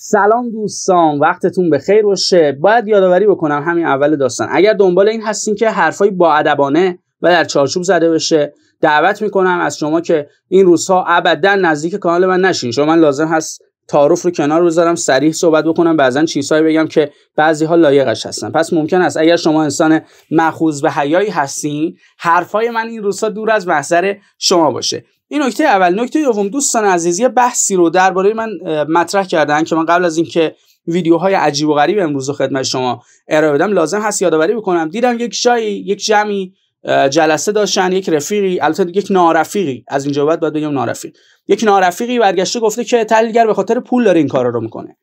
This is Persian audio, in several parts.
سلام دوستان وقتتون به خیر باشه باید یادآوری بکنم همین اول داستان اگر دنبال این هستین که حرفای با ادبانه و در چارچوب زده بشه دعوت میکنم از شما که این روزها ابدا نزدیک کانال من نشین شما من لازم هست تعارف رو کنار بذارم سریح صحبت بکنم بعضا چیزهایی بگم که بعضی ها لایقش هستن پس ممکن است اگر شما انسان مخوض به حیایی هستین حرفای من این روزها دور از محضر شما باشه این نکته اول نکته دوم دوستان عزیزی بحثی رو درباره من مطرح کردن که من قبل از اینکه ویدیوهای عجیب و غریب امروز خدمت شما ارائه بدم لازم هست یادآوری بکنم دیدم یک جایی یک جمعی جلسه داشتن یک رفیقی البته یک نارفیقی از اینجا بعد باید بگم نارفیق یک نارفیقی برگشته گفته که تحلیلگر به خاطر پول داره این کارا رو میکنه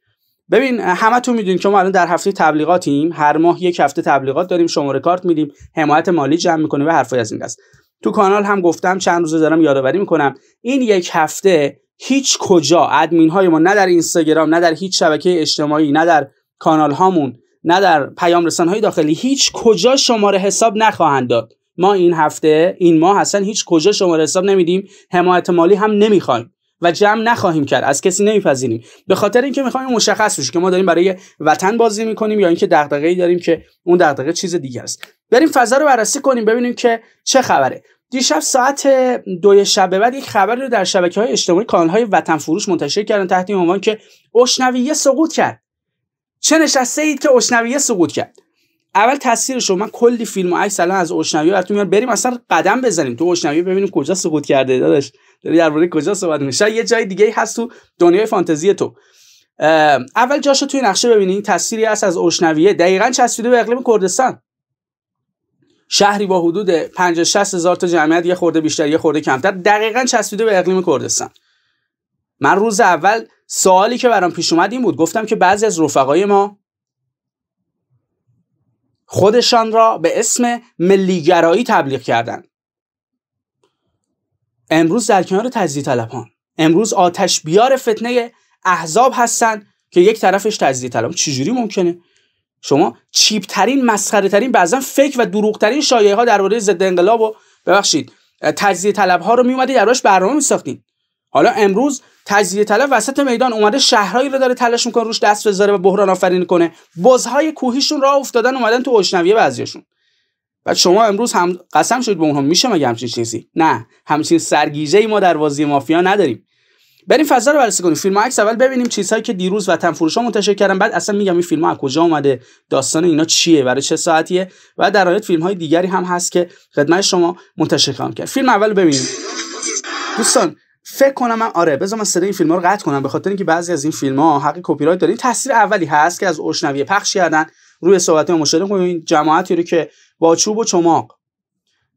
ببین تو میدونید که ما الان در هفته تبلیغاتیم هر ماه یک هفته تبلیغات داریم شماره کارت میدیم حمایت مالی جمع میکنه و حرفای از این دست تو کانال هم گفتم چند روزه دارم یادآوری میکنم این یک هفته هیچ کجا ادمین های ما نه در اینستاگرام نه در هیچ شبکه اجتماعی نه در کانال هامون نه در پیام رسان های داخلی هیچ کجا شماره حساب نخواهند داد ما این هفته این ماه اصلا هیچ کجا شماره حساب نمیدیم حمایت مالی هم نمیخوایم و جمع نخواهیم کرد از کسی نمیپذیریم به خاطر اینکه میخوایم مشخص بشه که ما داریم برای وطن بازی میکنیم یا اینکه دغدغه‌ای داریم که اون دغدغه چیز دیگه است بریم فضا رو بررسی کنیم ببینیم که چه خبره دیشب ساعت دوی شب بعد یک خبر رو در شبکه های اجتماعی کانال های وطن فروش منتشر کردن تحت این عنوان که اشنویه سقوط کرد چه نشسته اید که اشنویه سقوط کرد اول تاثیرش رو من کلی فیلم و عکس الان از اشنویه براتون میارم بریم اصلا قدم بزنیم تو اشنویه ببینیم کجا سقوط کرده داداش داری درباره کجا صحبت میشه یه جای دیگه هست تو دنیای فانتزی تو اول جاشو توی نقشه ببینید تصویری هست از اشنویه دقیقا چسبیده به اقلیم کردستان شهری با حدود 50 60 هزار تا جمعیت یه خورده بیشتر یه خورده کمتر دقیقا چسبیده به اقلیم کردستان من روز اول سوالی که برام پیش اومد این بود گفتم که بعضی از رفقای ما خودشان را به اسم ملیگرایی تبلیغ کردند امروز در کنار تجزیه طلبان امروز آتش بیار فتنه احزاب هستند که یک طرفش تجزیه طلب چجوری ممکنه شما چیپ ترین مسخره ترین بعضا فکر و دروغ ترین شایعه ها درباره ضد انقلاب و ببخشید تجزیه طلب ها رو می در دربارش برنامه می ساختین حالا امروز تجزیه طلب وسط میدان اومده شهرهایی رو داره تلاش میکنه روش دست بذاره و بحران آفرین کنه بزهای کوهیشون راه افتادن اومدن تو اشنویه بعضیاشون و شما امروز هم قسم شدید به اونها میشه مگه همچین چیزی نه همچین سرگیجه ای ما در بازی مافیا نداریم بریم فضا رو بررسی کنیم فیلم عکس اول ببینیم چیزهایی که دیروز وطن فروشا منتشر کردن بعد اصلا میگم این فیلم ها از کجا اومده داستان اینا چیه برای چه ساعتیه و در نهایت فیلم های دیگری هم هست که خدمت شما منتشر کرد فیلم اول ببینیم دوستان فکر کنم من آره بذار من صدای این فیلم ها رو قطع کنم به خاطر اینکه بعضی از این فیلم ها حق کپی رایت دارن تاثیر اولی هست که از اوشنوی پخش کردن روی صحبت مشاهده این جماعتی رو که با چوب و چماق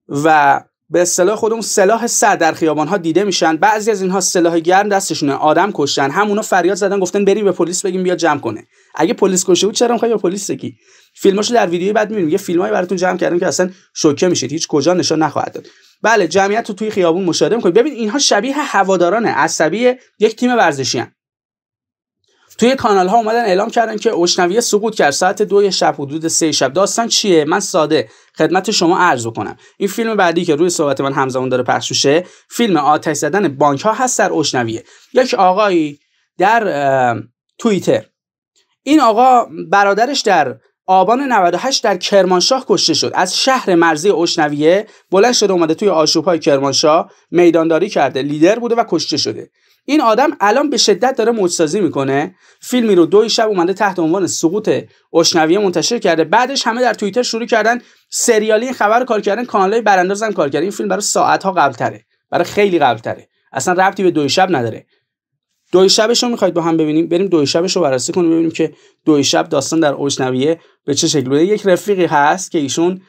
و به اصطلاح خودمون سلاح سر در خیابان ها دیده میشن بعضی از اینها سلاح گرم دستشونه آدم کشتن همونا فریاد زدن گفتن بریم به پلیس بگیم بیا جمع کنه اگه پلیس کشته بود چرا میخوای به پلیس کی فیلماشو در ویدیوی بعد میبینیم یه فیلمایی براتون جمع کردیم که اصلا شوکه میشید هیچ کجا نشان نخواهد داد بله جمعیت توی خیابون مشاهده میکنید ببین اینها شبیه هواداران عصبی یک تیم ورزشیان توی کانال ها اومدن اعلام کردن که اشنویه سقوط کرد ساعت دو شب حدود سه شب داستان چیه من ساده خدمت شما عرض کنم این فیلم بعدی که روی صحبت من همزمان داره پخش میشه فیلم آتش زدن بانک ها هست در اشنویه یک آقایی در توییتر این آقا برادرش در آبان 98 در کرمانشاه کشته شد از شهر مرزی اشنویه بلند شده اومده توی آشوبهای کرمانشاه میدانداری کرده لیدر بوده و کشته شده این آدم الان به شدت داره موجسازی میکنه فیلمی رو دوی شب اومده تحت عنوان سقوط اشنویه منتشر کرده بعدش همه در توییتر شروع کردن سریالی این خبر کار کردن کانال برانداز هم کار کردن این فیلم برای ساعت ها قبل تره برای خیلی قبل تره اصلا ربطی به دوی شب نداره دوی شبش رو میخواید با هم ببینیم بریم دوی شبش رو بررسی کنیم ببینیم که دوی شب داستان در اوشنویه به چه شکل بوده یک رفیقی هست که ایشون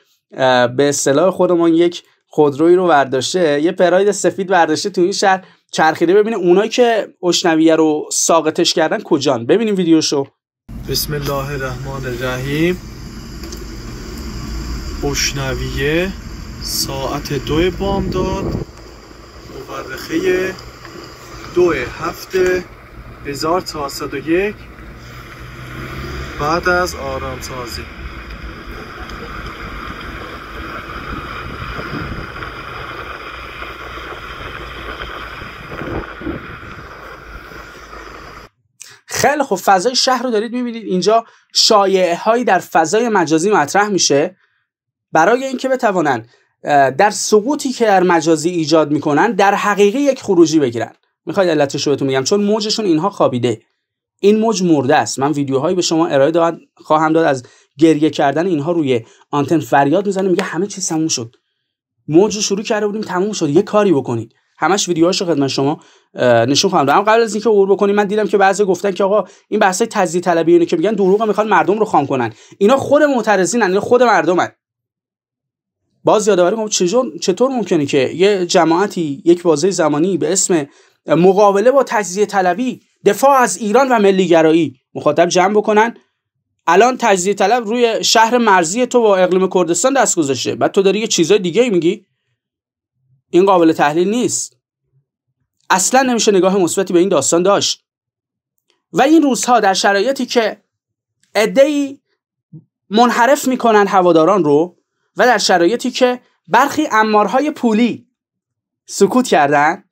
به اصطلاح خودمان یک خودروی رو برداشته یه پراید سفید برداشته تو این شهر چرخیده ببینه اونایی که اشنویه رو ساقطش کردن کجان ببینیم ویدیوشو بسم الله الرحمن الرحیم اشنویه ساعت دو بامداد مورخه دو هفته 1401 بعد از آرام آرامسازی خیلی خب فضای شهر رو دارید میبینید اینجا شایعه هایی در فضای مجازی مطرح میشه برای اینکه بتوانند در سقوطی که در مجازی ایجاد میکنن در حقیقی یک خروجی بگیرن میخواید علتش رو بهتون میگم چون موجشون اینها خوابیده این موج مرده است من ویدیوهایی به شما ارائه داد خواهم داد از گریه کردن اینها روی آنتن فریاد میزنه میگه همه چیز تموم شد موج رو شروع کرده بودیم تموم شد یه کاری بکنید همش ویدیوهاشو خدمت شما نشون خواهم دادم قبل از اینکه عبور بکنیم من دیدم که بعضی گفتن که آقا این بحث تجزیه طلبی اینه که میگن دروغ میخوان مردم رو خام کنن اینا خود معترضینن اینا خود مردمن باز یادآوری کنم چجور چطور ممکنه که یه جماعتی یک بازه زمانی به اسم مقابله با تجزیه طلبی دفاع از ایران و ملی گرایی مخاطب جمع بکنن الان تجزیه طلب روی شهر مرزی تو با اقلیم کردستان دست گذاشته بعد تو داری یه چیزای دیگه میگی این قابل تحلیل نیست اصلا نمیشه نگاه مثبتی به این داستان داشت و این روزها در شرایطی که ای منحرف میکنن هواداران رو و در شرایطی که برخی امارهای پولی سکوت کردن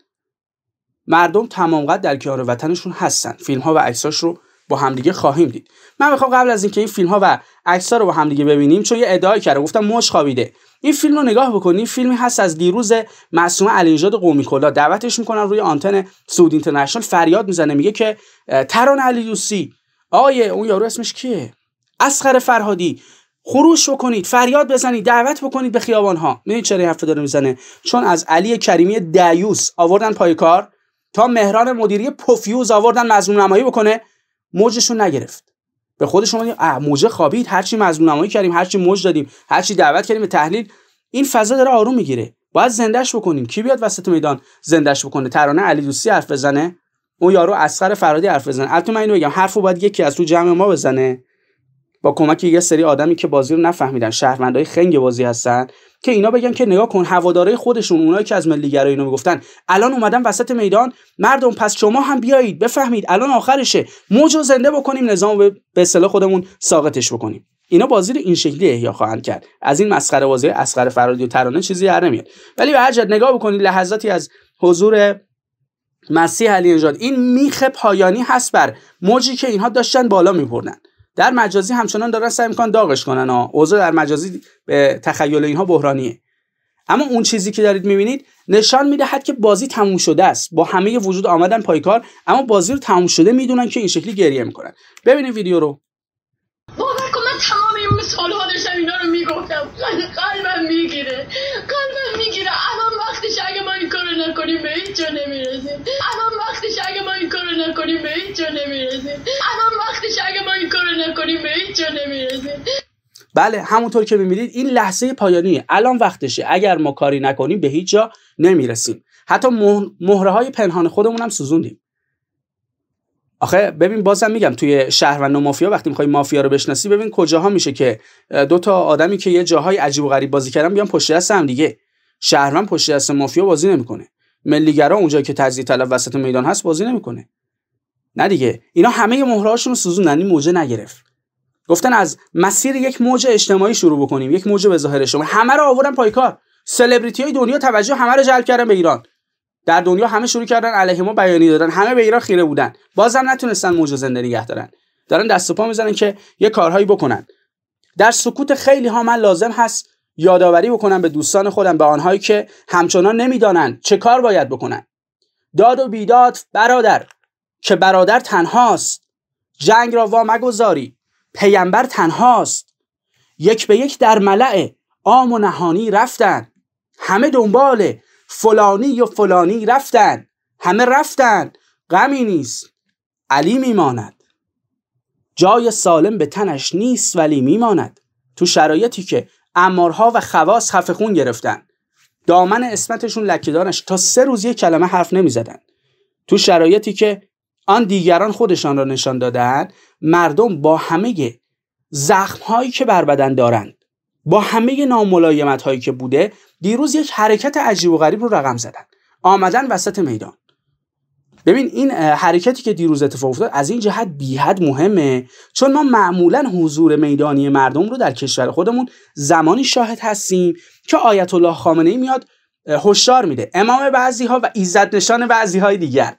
مردم تمام قد در کنار وطنشون هستن فیلم ها و عکساش رو با همدیگه خواهیم دید من میخوام قبل از اینکه این فیلم ها و عکس ها رو با همدیگه ببینیم چون یه ادعای کرده گفتم مش خوابیده این فیلم رو نگاه بکنی فیلمی هست از دیروز معصومه علیزاده قومی کلا دعوتش میکنن روی آنتن سعود اینترنشنال فریاد میزنه میگه که تران علیوسی آیه اون یارو اسمش کیه اسخر فرهادی خروش بکنید فریاد بزنید دعوت بکنید به خیابان ها میدونید چرا این داره میزنه چون از علی کریمی دیوس آوردن پای کار تا مهران مدیری پفیوز آوردن مظلوم نمایی بکنه موجش نگرفت به خود شما موجه خوابید هرچی نمایی کردیم هرچی موج دادیم هرچی دعوت کردیم به تحلیل این فضا داره آروم میگیره باید زندهش بکنیم کی بیاد وسط میدان زندهش بکنه ترانه علی دوستی حرف بزنه اون یارو اسخر فرادی حرف بزنه البته من اینو بگم حرفو باید یکی از تو جمع ما بزنه با کمک یه سری آدمی که بازی رو نفهمیدن شهروندای خنگ بازی هستن که اینا بگن که نگاه کن هواداره خودشون اونایی که از ملی گرایی اینو میگفتن الان اومدن وسط میدان مردم پس شما هم بیایید بفهمید الان آخرشه موجو زنده بکنیم نظام به اصطلاح خودمون ساقطش بکنیم اینا بازی رو این شکلی احیا خواهند کرد از این مسخره بازی اسخر فرادی و ترانه چیزی در نمیاد ولی به هر نگاه بکنید لحظاتی از حضور مسیح علی انجاد این میخ پایانی هست بر موجی که اینها داشتن بالا میبردن در مجازی همچنان دارن سعی میکنن داغش کنن اوضاع در مجازی به تخیل اینها بحرانیه اما اون چیزی که دارید میبینید نشان میدهد که بازی تموم شده است با همه وجود آمدن کار اما بازی رو تموم شده میدونن که این شکلی گریه میکنن ببینید ویدیو رو تمام این رو میگفتم میگیره قلبم میگیره الان وقتش اگه ما این کارو نکنیم به هیچ جا جا وقتش اگه ما این کارو نکنیم هیچ جا نمیرسیم بله همونطور که میبینید این لحظه پایانیه الان وقتشه اگر ما کاری نکنیم به هیچ جا نمیرسیم حتی مهره های پنهان خودمون هم سوزوندیم آخه ببین بازم میگم توی شهر و مافیا وقتی میخوای مافیا رو بشناسی ببین کجاها میشه که دوتا آدمی که یه جاهای عجیب و غریب بازی کردن بیان پشت دست هم دیگه شهروند پشت دست مافیا بازی نمیکنه ملیگرا اونجا که تجزیه طلب وسط میدان هست بازی نمیکنه نه دیگه اینا همه مهرهاشون رو سوزوندن این موجه نگرفت گفتن از مسیر یک موج اجتماعی شروع بکنیم یک موج به ظاهر شما همه رو آوردن کار سلبریتی های دنیا توجه همه رو جلب کردن به ایران در دنیا همه شروع کردن علیه ما بیانیه دادن همه به ایران خیره بودن بازم نتونستن موج زنده نگه دارن دارن دست و پا میزنن که یه کارهایی بکنن در سکوت خیلی ها من لازم هست یادآوری بکنم به دوستان خودم به آنهایی که همچنان نمیدانند چه کار باید بکنن داد و بیداد برادر که برادر تنهاست جنگ را وا مگذاری پیمبر تنهاست یک به یک در ملع عام و نهانی رفتن همه دنبال فلانی و فلانی رفتن همه رفتن غمی نیست علی میماند جای سالم به تنش نیست ولی میماند تو شرایطی که امارها و خواص خون گرفتن دامن اسمتشون لکدانش تا سه روز یک کلمه حرف نمیزدن تو شرایطی که آن دیگران خودشان را نشان دادند مردم با همه زخم هایی که بر بدن دارند با همه ناملایمت هایی که بوده دیروز یک حرکت عجیب و غریب رو رقم زدن آمدن وسط میدان ببین این حرکتی که دیروز اتفاق افتاد از این جهت بیحد مهمه چون ما معمولا حضور میدانی مردم رو در کشور خودمون زمانی شاهد هستیم که آیت الله خامنه ای میاد هشدار میده امام بعضی ها و ایزد نشان بعضی های دیگر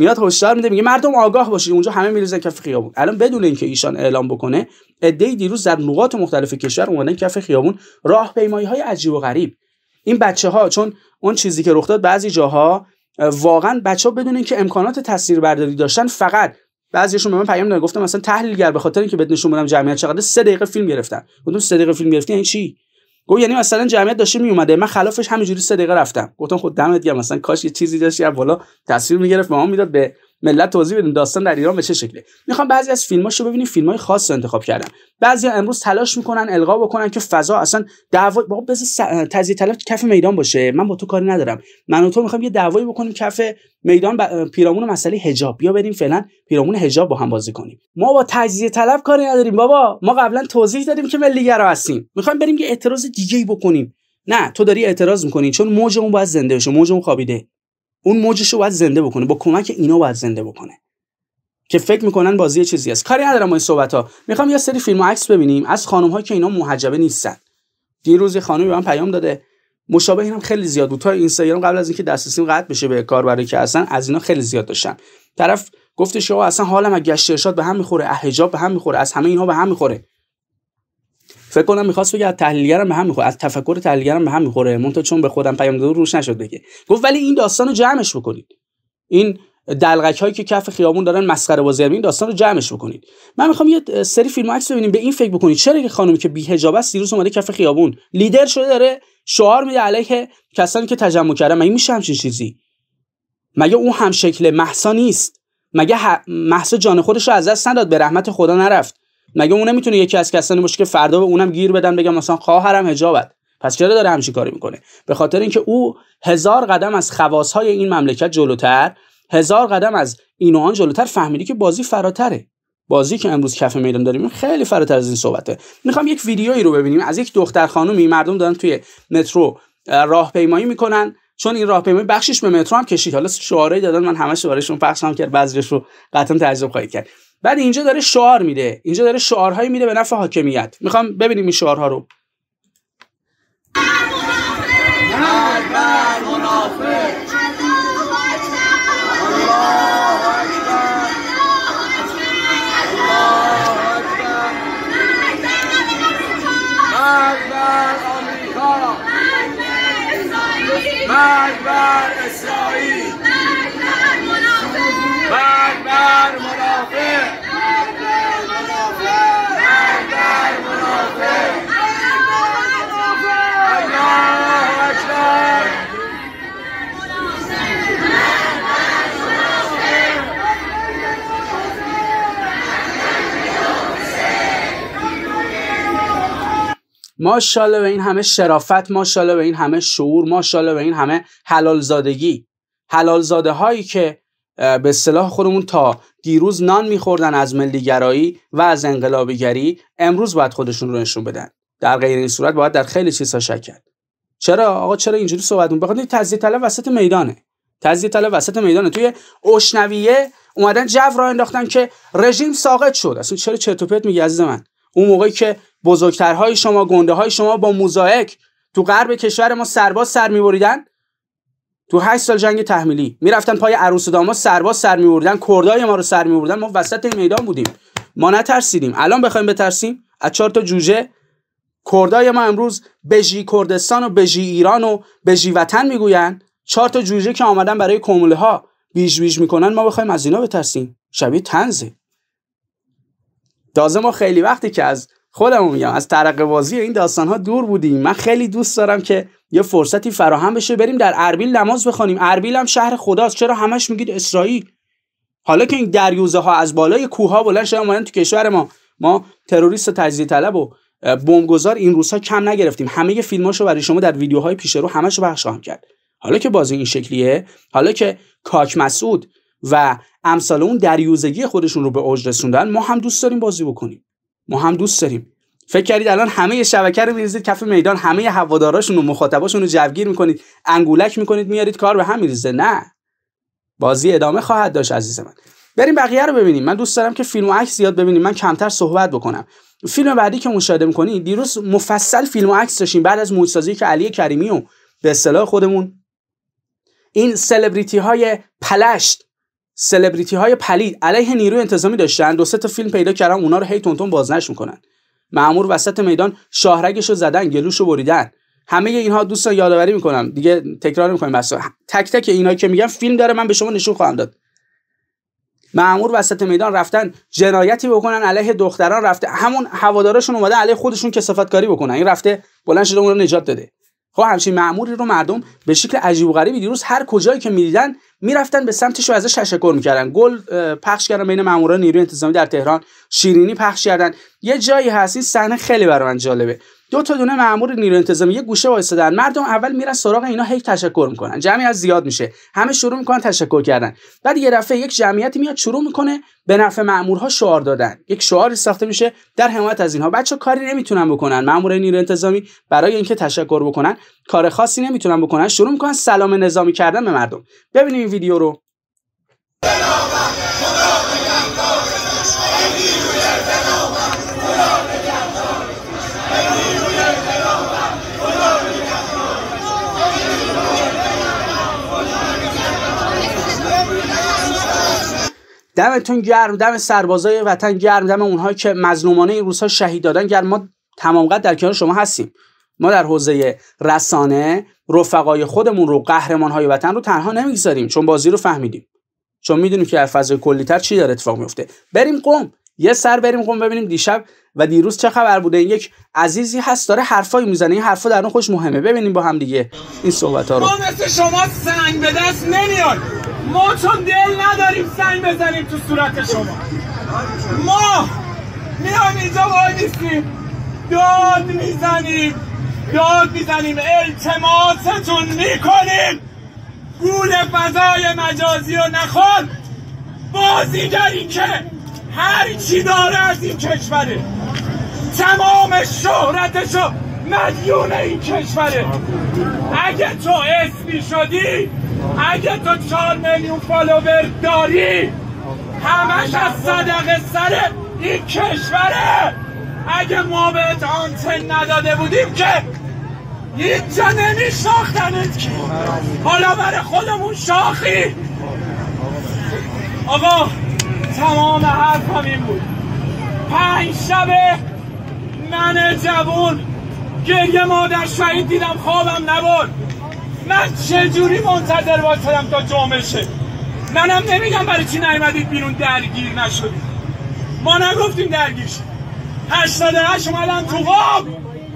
میاد هشدار خب میده میگه مردم آگاه باشید اونجا همه میریزن کف خیابون الان بدون اینکه ایشان اعلام بکنه عده دیروز در نقاط مختلف کشور اومدن کف خیابون پیمایی های عجیب و غریب این بچه ها چون اون چیزی که رخ داد بعضی جاها واقعا بچه ها بدون اینکه امکانات برداری داشتن فقط بعضیشون به من پیام دادن گفتم مثلا تحلیلگر به خاطر اینکه بد نشون بدم جمعیت چقدر سه دقیقه فیلم گرفتن گفتم سه دقیقه فیلم گرفتی یعنی چی گفت یعنی مثلا جمعیت داشته میومده من خلافش همینجوری سه دقیقه رفتم گفتم خود خب دمت گرم مثلا کاش یه چیزی داشت یا بالا تصویر میگرفت به ما میداد به ملت توضیح بدیم داستان در ایران به چه شکله میخوام بعضی از فیلماشو ببینیم فیلمای خاص انتخاب کردم بعضی امروز تلاش میکنن القا بکنن که فضا اصلا دعوا با بز س... تزیه طلب کف میدان باشه من با تو کاری ندارم من و تو میخوام یه دعوایی بکنیم کف میدان ب... پیرامون مسئله حجاب بیا بریم فعلا پیرامون حجاب با هم بازی کنیم ما با تجزیه طلب کاری نداریم بابا ما قبلا توضیح دادیم که ملیگرا هستیم میخوایم بریم یه اعتراض دیگه ای بکنیم نه تو داری اعتراض میکنی چون موج اون باید زنده بشه موج اون خوابیده اون موجش رو باید زنده بکنه با کمک اینا باید زنده بکنه که فکر میکنن بازی چیزی است کاری ندارم با این صحبت ها میخوام یه سری فیلم و عکس ببینیم از خانم که اینا محجبه نیستن دیروز یه خانمی به من پیام داده مشابه اینم خیلی زیاد بود تا اینستاگرام قبل از اینکه دسترسیم قطع بشه به برای که اصلا از اینا خیلی زیاد داشتم طرف گفتش آقا اصلا حالم از گشت ارشاد به هم میخوره از به هم میخوره از همه اینها به هم میخوره فکر کنم میخواست بگه از تحلیلگرم به هم میخوره از تفکر تحلیلگرم به هم میخوره مونتا چون به خودم پیام داده روش نشد بگه گفت ولی این داستان رو جمعش بکنید این دلغک هایی که کف خیابون دارن مسخره بازی این داستان رو جمعش بکنید من میخوام یه سری فیلم عکس ببینیم به این فکر بکنید چرا که خانومی که بی‌حجاب است دیروز اومده کف خیابون لیدر شده داره شعار میده علیه کسانی که تجمع کرده مگه میشه همچین چیزی مگه اون هم شکل محسا نیست مگه محسا جان خودش رو از دست نداد به رحمت خدا نرفت مگه اون نمیتونه یکی از کسانی باشه که فردا به اونم گیر بدن بگم مثلا خواهرم حجابت پس چرا داره همچین کاری میکنه به خاطر اینکه او هزار قدم از خواص های این مملکت جلوتر هزار قدم از این و آن جلوتر فهمیدی که بازی فراتره بازی که امروز کف میدان داریم خیلی فراتر از این صحبته میخوام یک ویدیویی رو ببینیم از یک دختر خانومی مردم دارن توی مترو راهپیمایی میکنن چون این راهپیمایی بخشش به مترو هم کشید حالا شعارهایی دادن من همه برایشون پخش هم کرد بعضیش رو قطعا تعجب خواهید کرد بعد اینجا داره شعار میده اینجا داره شعارهایی میده به نفع حاکمیت میخوام ببینیم این شعارها رو مرگ بر مرگ بر به این همه شرافت ماشاءالله به این همه شعور ماشاءالله به این همه حلال زادگی حلال زاده هایی که به اصطلاح خودمون تا دیروز نان میخوردن از ملیگرایی و از انقلابیگری امروز باید خودشون رو نشون بدن در غیر این صورت باید در خیلی چیزها شک چرا آقا چرا اینجوری صحبت می بخاطر تجزیه طلب وسط میدانه تجزیه طلب وسط میدانه توی اشنویه اومدن جو را انداختن که رژیم ساقط شد اصلا چرا چرت و پرت میگی عزیز من اون موقعی که بزرگترهای شما گنده های شما با موزایک تو غرب کشور ما سرباز سر میبریدن تو 8 سال جنگ تحمیلی میرفتن پای عروس و داماد سرباز سر میوردن کردای ما رو سر میوردن ما وسط این میدان بودیم ما نترسیدیم الان بخوایم بترسیم از چهار تا جوجه کردای ما امروز بژی کردستان و بژی ایران و بژی وطن میگوین چهار تا جوجه که آمدن برای کومله ها بیج بیج میکنن ما بخوایم از اینا بترسیم شبیه تنزه دازه ما خیلی وقتی که از خودمون میگم از ترقه بازی این داستان ها دور بودیم من خیلی دوست دارم که یه فرصتی فراهم بشه بریم در اربیل نماز بخونیم اربیل هم شهر خداست چرا همش میگید اسرائیل حالا که این دریوزه ها از بالای کوه ها بلند شدن تو کشور ما ما تروریست و تجزیه طلب و بمبگذار این روزها کم نگرفتیم همه فیلماشو برای شما در ویدیوهای پیش رو همشو بخش خواهم کرد حالا که بازی این شکلیه حالا که کاک مسعود و امثال اون دریوزگی خودشون رو به اوج رسوندن ما هم دوست داریم بازی بکنیم ما هم دوست داریم فکر کردید الان همه شبکه رو میریزید کف میدان همه هواداراشون و مخاطباشون رو جوگیر میکنید انگولک میکنید میارید کار به هم میریزه نه بازی ادامه خواهد داشت عزیز من بریم بقیه رو ببینیم من دوست دارم که فیلم و عکس زیاد ببینیم من کمتر صحبت بکنم فیلم بعدی که مشاهده میکنید دیروز مفصل فیلم و عکس داشتیم بعد از موجسازی که علی کریمی و به اصطلاح خودمون این سلبریتی های پلشت سلبریتی های پلید علیه نیروی انتظامی داشتن دو تا فیلم پیدا کردن اونا رو هی تونتون بازنش میکنن معمور وسط میدان شاهرگش رو زدن گلوش رو بریدن همه اینها دوستان یادآوری میکنم دیگه تکرار میکنیم بس تک تک اینایی که میگم فیلم داره من به شما نشون خواهم داد معمور وسط میدان رفتن جنایتی بکنن علیه دختران رفته همون هوادارشون اومده علیه خودشون کسافت کاری بکنن این رفته بلند شده رو نجات داده خب همچین معموری رو مردم به شکل عجیب و غریبی دیروز هر کجایی که میدیدن میرفتن به سمتش و ازش تشکر میکردن گل پخش کردن بین معمولا نیروی انتظامی در تهران شیرینی پخش کردن یه جایی هست این صحنه خیلی برای من جالبه دو تا دونه مامور نیرو انتظامی یه گوشه وایسادن مردم اول میرن سراغ اینا هی تشکر میکنن جمعیت زیاد میشه همه شروع میکنن تشکر کردن بعد یه دفعه یک جمعیتی میاد شروع میکنه به نفع مامورها شعار دادن یک شعاری ساخته میشه در حمایت از اینها بچه کاری نمیتونن بکنن مامور نیرو انتظامی برای اینکه تشکر بکنن کار خاصی نمیتونن بکنن شروع میکنن سلام نظامی کردن به مردم ببینیم این ویدیو رو دمتون گرم دم سربازای وطن گرم دم اونهایی که مظلومانه این روزها شهید دادن گرم ما تمام قد در کنار شما هستیم ما در حوزه رسانه رفقای خودمون رو قهرمان های وطن رو تنها نمیگذاریم چون بازی رو فهمیدیم چون میدونیم که از فضای کلیتر چی داره اتفاق میفته بریم قم یه سر بریم قم خب ببینیم دیشب و دیروز چه خبر بوده این یک عزیزی هست داره حرفایی میزنه این حرفا در اون خوش مهمه ببینیم با هم دیگه این صحبت ها رو ما مثل شما سنگ به دست نمیاد ما چون دل نداریم سنگ بزنیم تو صورت شما ما میایم اینجا وای نیستیم داد میزنیم داد میزنیم التماستون میکنیم گول فضای مجازی رو نخور بازیگری که هر چی داره از این کشوره تمام شهرتشو مدیون این کشوره اگه تو اسمی شدی اگه تو چهار میلیون فالوور داری همش از صدقه سر این کشوره اگه ما بهت آنتن نداده بودیم که اینجا شاختنت که حالا برای خودمون شاخی آقا تمام حرفم این بود پنج شب من جوون گریه مادر شهید دیدم خوابم نبود من چجوری منتظر باید شدم تا جامعه شه منم نمیگم برای چی نیومدید بیرون درگیر نشدید ما نگفتیم درگیر شد هشتاده اومدم تو قاب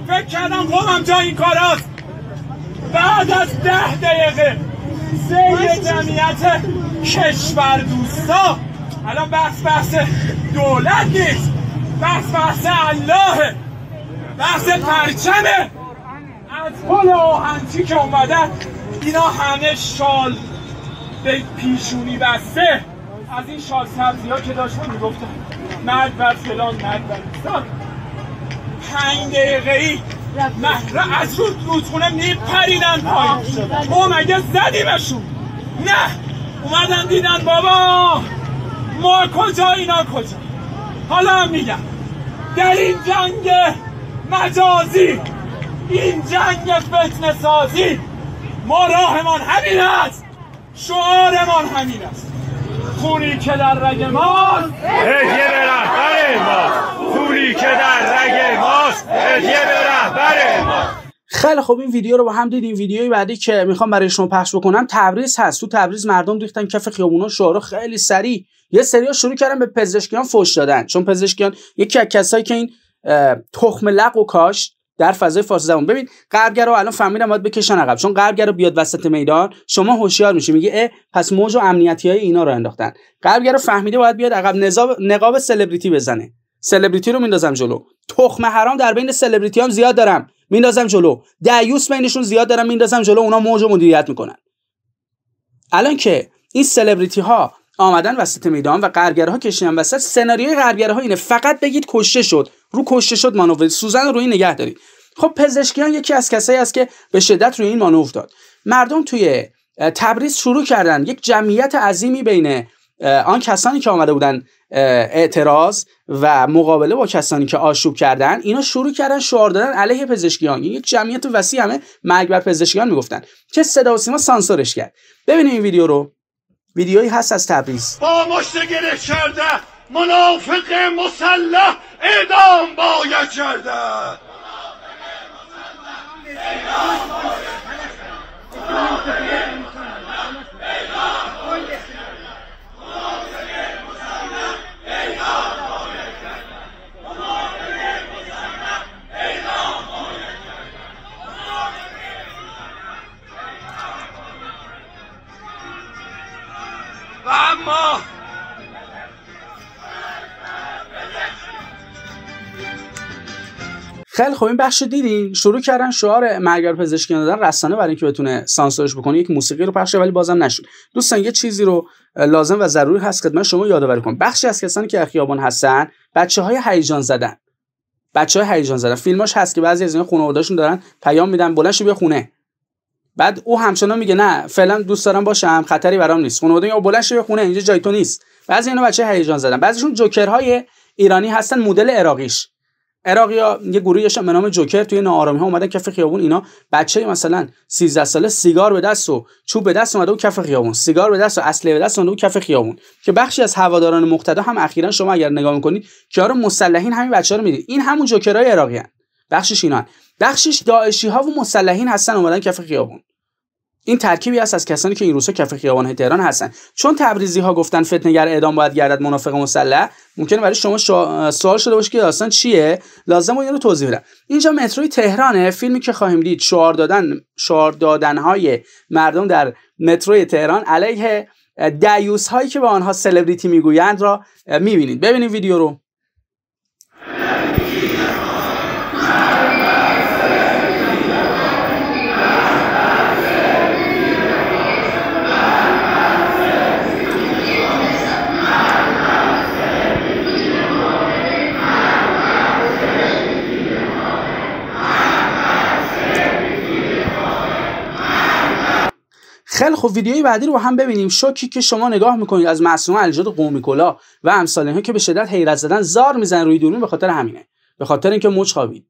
فکر کردم قابم جای این کاراست بعد از ده دقیقه زیر جمعیت کشور دوستا الان بحث بحث دولت نیست بحث بحث الله بحث پرچمه از پل آهنتی که اومدن اینا همه شال به پیشونی بسته از این شال سبزی ها که داشتن میگفتن مرد و فلان مرد و فلان پنج دقیقه ای مهره از رو رودخونه میپریدن پایین ما مگه بله. زدیمشون نه اومدن دیدن بابا ما کجا اینا کجا حالا میگم در این جنگ مجازی این جنگ فتنه سازی ما راهمان همین است شعارمان همین است خونی که در رگ ماست هدیه به رهبر ما خونی که در رگ ماست هدیه به رهبر خیلی خوب این ویدیو رو با هم دیدیم ویدیوی بعدی که میخوام برای شما پخش بکنم تبریز هست تو تبریز مردم ریختن کف خیابونا شعارا خیلی سریع یه سریا شروع کردن به پزشکیان فوش دادن چون پزشکیان یکی از کسایی که این تخم لق و کاش در فضای فارسی زبان ببین غربگرا الان فهمیدن باید بکشن عقب چون غربگرا بیاد وسط میدان شما هوشیار میشه میگه پس موج و امنیتی های اینا رو انداختن غربگرا فهمیده باید بیاد عقب نقاب نقاب سلبریتی بزنه سلبریتی رو میندازم جلو تخم حرام در بین سلبریتی هم زیاد دارم میندازم جلو دعیوس بینشون زیاد دارم میندازم جلو اونا موج و مدیریت میکنن الان که این سلبریتی ها آمدن وسط میدان و قرگرها کشیدن وسط سناریوی ها اینه فقط بگید کشته شد رو کشته شد مانور سوزن رو روی نگه دارید خب پزشکیان یکی از کسایی است که به شدت روی این مانور داد مردم توی تبریز شروع کردن یک جمعیت عظیمی بین آن کسانی که آمده بودن اعتراض و مقابله با کسانی که آشوب کردن اینا شروع کردن شعار دادن علیه پزشکیان یک جمعیت وسیع همه مرگ بر پزشکیان میگفتن که صدا و سانسورش کرد ببینیم این ویدیو رو ویدیویی هست از تبریز با مشت گره کرده منافق مسلح اعدام باید کرده اعدام باید کرده خیلی خب این بخش دیدین شروع کردن شعار مرگر پزشکی دادن رسانه برای اینکه بتونه سانسورش بکنه یک موسیقی رو پخش ولی بازم نشد دوستان یه چیزی رو لازم و ضروری هست خدمت شما یادآوری کنم بخشی از کسانی که خیابان هستن بچه های هیجان زدن بچه های هیجان زدن فیلماش هست که بعضی از این خانواده‌شون دارن پیام میدن بلند بیا خونه بعد او همچنان میگه نه فعلا دوست دارم باشم خطری برام نیست خانواده یا بلند بیا خونه اینجا جای تو نیست بعضی اینا بچه هیجان زدن بعضیشون جوکرهای ایرانی هستن مدل عراقیش عراقیا یه گروهی داشتن به نام جوکر توی ناآرامی ها اومدن کف خیابون اینا بچه مثلا 13 ساله سیگار به دست و چوب به دست اومده و کف خیابون سیگار به دست و اصله به دست اومده و کف خیابون که بخشی از هواداران مقتدا هم اخیرا شما اگر نگاه میکنید رو مسلحین همین بچه ها رو میدید این همون جوکرای عراقی بخشش اینا بخشش داعشی ها و مسلحین هستن اومدن کف خیابون این ترکیبی است از کسانی که این روزها کف خیابان تهران هستند چون تبریزی ها گفتن فتنهگر اعدام باید گردد منافق مسلح ممکنه برای شما سوال شده باشه که داستان چیه لازم بود رو توضیح بدم اینجا متروی تهرانه فیلمی که خواهیم دید شعار دادن شعار دادن های مردم در متروی تهران علیه دیوس هایی که به آنها سلبریتی میگویند را میبینید ببینید ویدیو رو خیلی خوب ویدیوی بعدی رو هم ببینیم شوکی که شما نگاه میکنید از معصومه علیجاد قومی کلا و امثال که به شدت حیرت زدن زار میزن روی دوربین به خاطر همینه به خاطر اینکه موج خوابید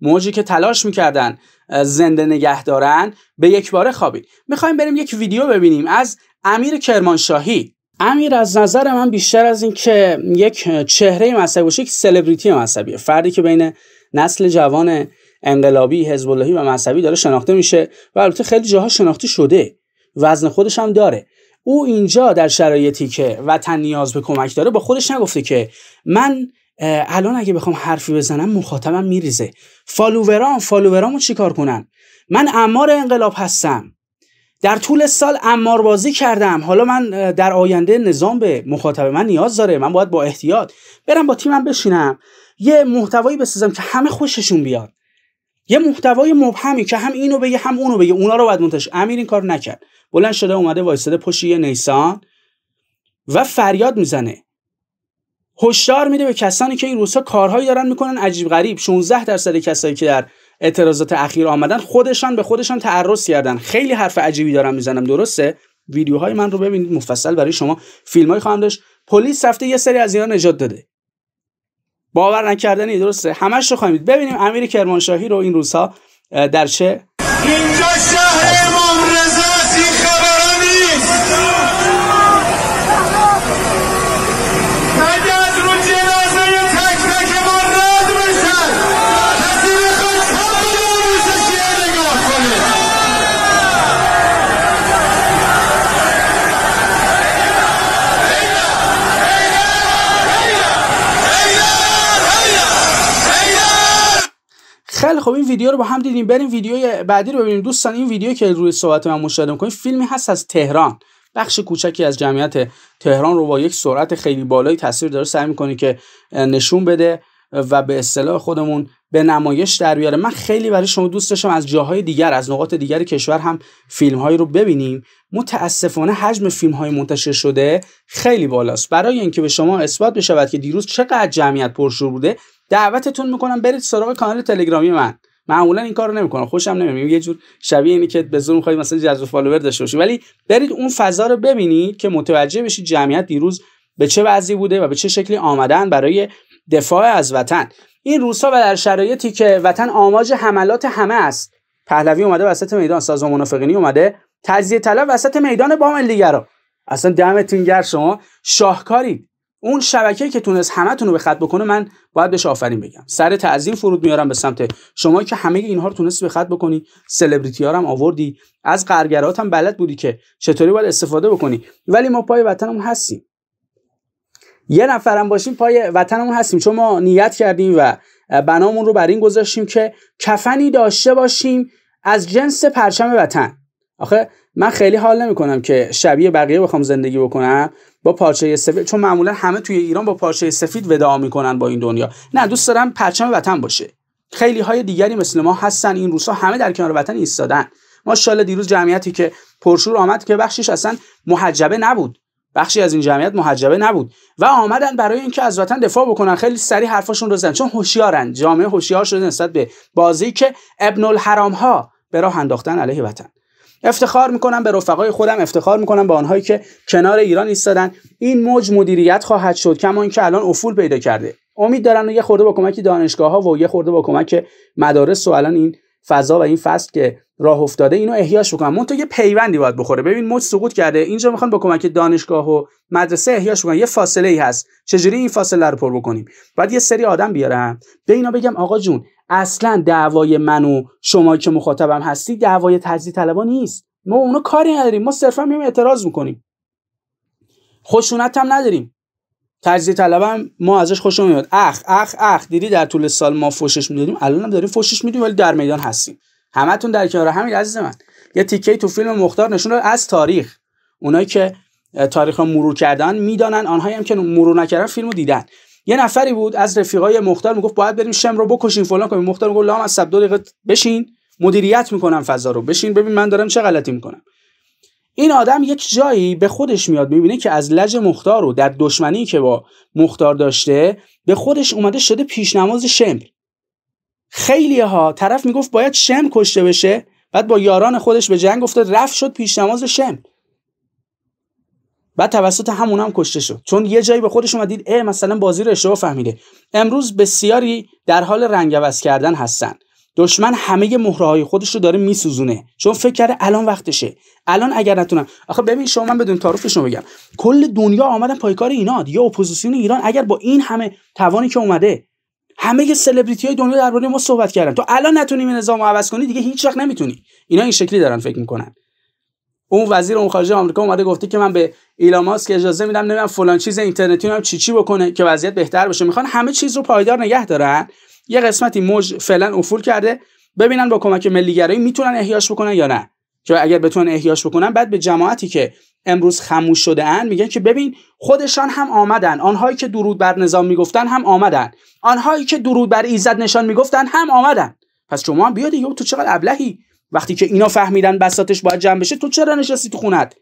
موجی که تلاش میکردن زنده نگه دارن به یک باره خوابید میخوایم بریم یک ویدیو ببینیم از امیر کرمانشاهی امیر از نظر من بیشتر از اینکه یک چهره مذهبی باشه یک سلبریتی مذهبیه فردی که بین نسل جوان انقلابی حزب و مذهبی داره شناخته میشه و البته خیلی جاها شناخته شده وزن خودش هم داره او اینجا در شرایطی که وطن نیاز به کمک داره با خودش نگفته که من الان اگه بخوام حرفی بزنم مخاطبم میریزه فالوورام فالوورامو چیکار کنم من امار انقلاب هستم در طول سال بازی کردم حالا من در آینده نظام به مخاطب من نیاز داره من باید با احتیاط برم با تیمم بشینم یه محتوایی بسازم که همه خوششون بیاد یه محتوای مبهمی که هم اینو بگه هم اونو بگه اونا رو بعد منتشر امیر این کار نکرد بلند شده اومده وایساده پشت یه نیسان و فریاد میزنه هشدار میده به کسانی که این روزها کارهایی دارن میکنن عجیب غریب 16 درصد کسایی که در اعتراضات اخیر آمدن خودشان به خودشان تعرض کردن خیلی حرف عجیبی دارم میزنم درسته ویدیوهای من رو ببینید مفصل برای شما فیلمای خواهم داشت پلیس رفته یه سری از اینا نجات داده باور نکردنی درسته همش رو خواهیم ببینیم امیر کرمانشاهی رو این روزها در چه اینجا شهر خیلی خب این ویدیو رو با هم دیدیم بریم ویدیو بعدی رو ببینیم دوستان این ویدیو که روی صحبت من مشاهده می‌کنید فیلمی هست از تهران بخش کوچکی از جمعیت تهران رو با یک سرعت خیلی بالایی تصویر داره سعی میکنه که نشون بده و به اصطلاح خودمون به نمایش در بیاره من خیلی برای شما دوست داشتم از جاهای دیگر از نقاط دیگر کشور هم فیلم هایی رو ببینیم متاسفانه حجم فیلم منتشر شده خیلی بالاست برای اینکه به شما اثبات بشود که دیروز چقدر جمعیت پرشور بوده دعوتتون میکنم برید سراغ کانال تلگرامی من معمولا این کارو نمیکنم خوشم نمیاد یه جور شبیه اینی که به زور میخواید مثلا جذب فالوور داشته باشید ولی برید اون فضا رو ببینید که متوجه بشید جمعیت دیروز به چه وضعی بوده و به چه شکلی آمدن برای دفاع از وطن این روسا و در شرایطی که وطن آماج حملات همه است پهلوی اومده وسط میدان و منافقینی اومده تجزیه طلب وسط میدان با ملیگرا اصلا دمتون گر شما شاهکاری. اون شبکه که تونست همتون رو به خط بکنه من باید بهش آفرین بگم سر تعظیم فرود میارم به سمت شما که همه اینها رو تونستی به خط بکنی سلبریتی هم آوردی از قرگرات هم بلد بودی که چطوری باید استفاده بکنی ولی ما پای وطنمون هستیم یه نفرم باشیم پای وطنمون هستیم چون ما نیت کردیم و بنامون رو بر این گذاشتیم که کفنی داشته باشیم از جنس پرچم وطن آخه من خیلی حال نمیکنم که شبیه بقیه بخوام زندگی بکنم با پارچه سفید چون معمولا همه توی ایران با پارچه سفید وداع میکنن با این دنیا نه دوست دارم پرچم وطن باشه خیلی های دیگری مثل ما هستن این روسا همه در کنار وطن ایستادن ماشاءالله دیروز جمعیتی که پرشور آمد که بخشش اصلا محجبه نبود بخشی از این جمعیت محجبه نبود و آمدن برای اینکه از وطن دفاع بکنن خیلی سریع حرفاشون رو زدن چون هوشیارن جامعه هوشیار شده نسبت به بازی که ابن الحرام ها به راه انداختن علیه وطن افتخار میکنم به رفقای خودم افتخار میکنم به آنهایی که کنار ایران ایستادن این موج مدیریت خواهد شد کما اینکه الان افول پیدا کرده امید و یه خورده با کمک دانشگاه ها و یه خورده با کمک مدارس و الان این فضا و این فصل که راه افتاده اینو احیاش بکنن مون یه پیوندی باید بخوره ببین موج سقوط کرده اینجا میخوان با کمک دانشگاه و مدرسه احیاش بکنن یه فاصله ای هست چجوری این فاصله رو پر بکنیم بعد یه سری آدم بیارم به اینا بگم آقا جون اصلا دعوای من و شمایی که مخاطبم هستی دعوای تجزیه طلبان نیست ما اونا کاری نداریم ما صرفا میایم اعتراض میکنیم خشونت هم نداریم تجزیه طلبم ما ازش خوشمون میاد اخ اخ اخ دیدی در طول سال ما فوشش میدادیم الان هم داریم فوشش میدیم ولی در میدان هستیم همتون در کنار همین عزیز من یه تیکه تو فیلم مختار نشون داد از تاریخ اونایی که تاریخ مرور کردن میدانن آنهایی هم که مرور نکردن فیلمو دیدن یه نفری بود از رفیقای مختار میگفت باید بریم شم رو بکشیم فلان کنیم مختار گفت لام از دو دقیقه بشین مدیریت میکنم فضا رو بشین ببین من دارم چه غلطی میکنم این آدم یک جایی به خودش میاد میبینه که از لج مختار رو در دشمنی که با مختار داشته به خودش اومده شده پیشنماز شمر خیلی ها طرف میگفت باید شم کشته بشه بعد با یاران خودش به جنگ افتاد رفت شد پیشنماز شمر بعد توسط همون هم کشته شد چون یه جایی به خودش اومدید ا مثلا بازی رو اشتباه فهمیده امروز بسیاری در حال رنگ عوض کردن هستن دشمن همه مهره های خودش رو داره میسوزونه چون فکر کرده الان وقتشه الان اگر نتونم آخه ببین شما من بدون تعارفش رو بگم کل دنیا آمدن کار ایناد. یا اپوزیسیون ایران اگر با این همه توانی که اومده همه سلبریتی های دنیا درباره ما صحبت کردن تو الان نتونی نظام عوض کنی دیگه هیچ وقت نمیتونی اینا این شکلی دارن فکر میکنن اون وزیر امور خارجه آمریکا اومده گفته که من به ایلان ماسک اجازه میدم نمیدونم فلان چیز اینترنتی اونم چی چی بکنه که وضعیت بهتر بشه میخوان همه چیز رو پایدار نگه دارن یه قسمتی موج فعلا افول کرده ببینن با کمک ملیگرایی میتونن احیاش بکنن یا نه که اگر بتونن احیاش بکنن بعد به جماعتی که امروز خموش شده ان میگن که ببین خودشان هم آمدن آنهایی که درود بر نظام میگفتن هم آمدن آنهایی که درود بر ایزد نشان میگفتن هم آمدن پس شما هم تو چقدر ابلهی وقتی که اینا فهمیدن بساتش باید جمع بشه تو چرا نشستی تو خونت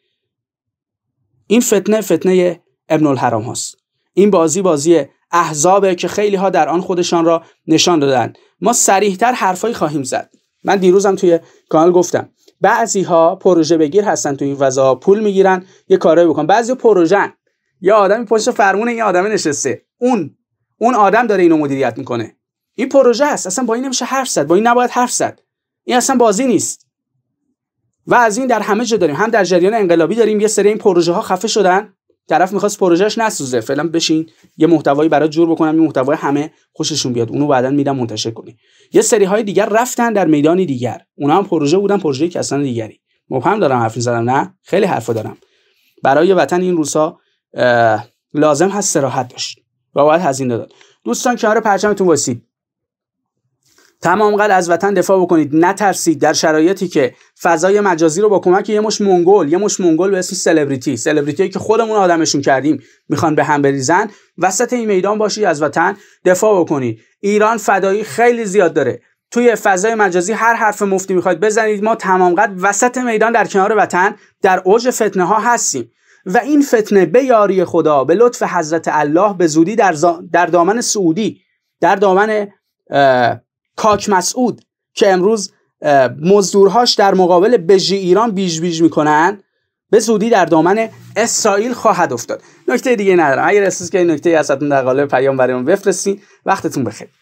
این فتنه فتنه ابن الحرام هاست این بازی بازی احزابه که خیلی ها در آن خودشان را نشان دادن ما سریحتر حرفایی خواهیم زد من دیروزم توی کانال گفتم بعضی ها پروژه بگیر هستن توی این فضا پول میگیرن یه کارایی بکن بعضی پروژن یه آدمی پشت فرمون این آدم نشسته اون اون آدم داره اینو مدیریت میکنه این پروژه است اصلا با این نمیشه حرف زد با این نباید حرف زد این اصلا بازی نیست و از این در همه جا داریم هم در جریان انقلابی داریم یه سری این پروژه ها خفه شدن طرف میخواست پروژهش نسوزه فعلا بشین یه محتوایی برای جور بکنم یه محتوای همه خوششون بیاد اونو بعدا میدم منتشر کنی یه سری های دیگر رفتن در میدانی دیگر اونا هم پروژه بودن پروژه کسان دیگری مبهم دارم حرف زدم نه خیلی حرفو دارم برای وطن این روزها لازم هست سراحت داشت و باید هزینه داد دوستان کنار پرچمتون واسید تمام قد از وطن دفاع بکنید نترسید در شرایطی که فضای مجازی رو با کمک یه مش منگول یه مش مونگول به اسم سلبریتی سلبریتی که خودمون آدمشون کردیم میخوان به هم بریزن وسط این میدان باشی از وطن دفاع بکنید ایران فدایی خیلی زیاد داره توی فضای مجازی هر حرف مفتی میخواید بزنید ما تمام قد وسط میدان در کنار وطن در اوج فتنه ها هستیم و این فتنه به یاری خدا به لطف حضرت الله به زودی در, در دامن سعودی در دامن کاک مسعود که امروز مزدورهاش در مقابل بژ ایران بیج بیج میکنن به زودی در دامن اسرائیل خواهد افتاد نکته دیگه ندارم اگر احساس که این نکته ای ازتون در قالب پیام برای اون بفرستین وقتتون بخیر